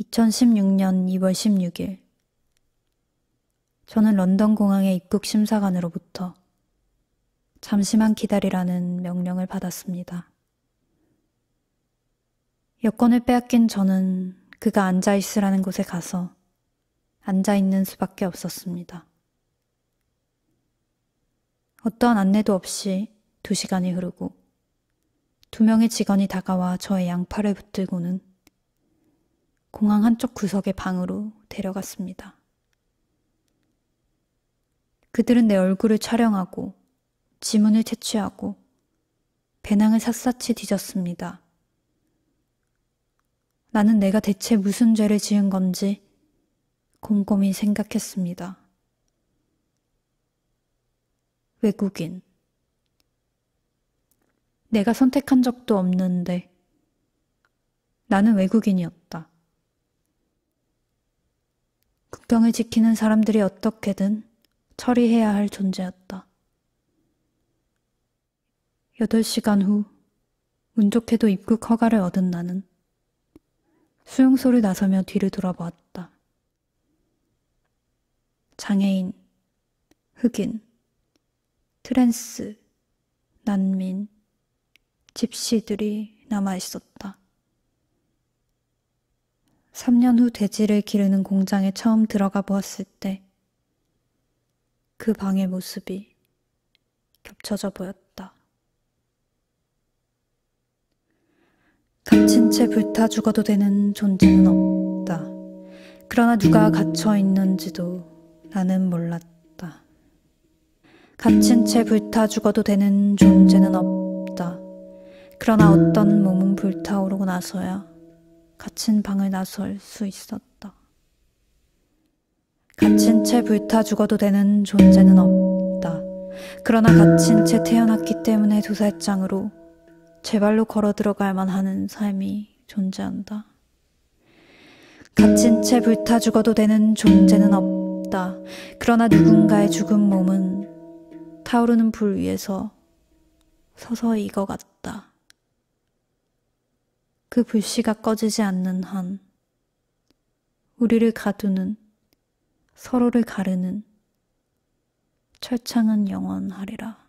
2016년 2월 16일 저는 런던 공항의 입국 심사관으로부터 잠시만 기다리라는 명령을 받았습니다. 여권을 빼앗긴 저는 그가 앉아 있으라는 곳에 가서 앉아 있는 수밖에 없었습니다. 어떠한 안내도 없이 두 시간이 흐르고 두 명의 직원이 다가와 저의 양팔을 붙들고는 공항 한쪽 구석의 방으로 데려갔습니다. 그들은 내 얼굴을 촬영하고 지문을 채취하고 배낭을 샅샅이 뒤졌습니다. 나는 내가 대체 무슨 죄를 지은 건지 곰곰이 생각했습니다. 외국인. 내가 선택한 적도 없는데 나는 외국인이었다. 국경을 지키는 사람들이 어떻게든 처리해야 할 존재였다. 8시간 후, 운 좋게도 입국 허가를 얻은 나는 수용소를 나서며 뒤를 돌아보았다. 장애인, 흑인, 트랜스, 난민, 집시들이 남아 있었다. 3년 후 돼지를 기르는 공장에 처음 들어가 보았을 때 그 방의 모습이 겹쳐져 보였다. 갇힌 채 불타 죽어도 되는 존재는 없다. 그러나 누가 갇혀 있는지도 나는 몰랐다. 갇힌 채 불타 죽어도 되는 존재는 없다. 그러나 어떤 몸은 불타오르고 나서야 갇힌 방을 나설 수 있었다. 갇힌 채 불타 죽어도 되는 존재는 없다. 그러나 갇힌 채 태어났기 때문에 도살장으로 제 발로 걸어 들어갈 만하는 삶이 존재한다. 갇힌 채 불타 죽어도 되는 존재는 없다. 그러나 누군가의 죽은 몸은 타오르는 불 위에서 서서히 익어갔다. 그 불씨가 꺼지지 않는 한 우리를 가두는 서로를 가르는 철창은 영원하리라.